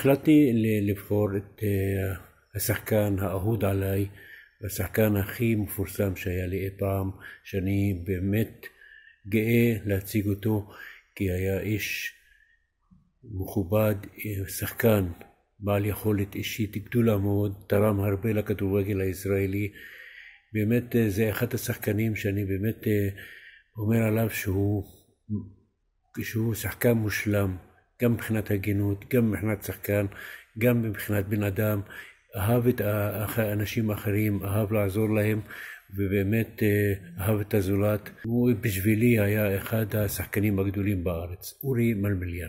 החלטתי לבחור את אה, השחקן האהוד עליי, השחקן הכי מפורסם שהיה לי אי פעם, שאני באמת גאה להציג אותו, כי היה איש מכובד, אה, שחקן בעל יכולת אישית גדולה מאוד, תרם הרבה לכדורגל הישראלי. באמת אה, זה אחד השחקנים שאני באמת אומר עליו שהוא, שהוא שחקן מושלם. גם מבחינת הגינות, גם מבחינת שחקן, גם מבחינת בן אדם, אהב את האנשים האחרים, אהב לעזור להם, ובאמת אה, אהב את הזולת. הוא בשבילי היה אחד השחקנים הגדולים בארץ, אורי מלמליאן.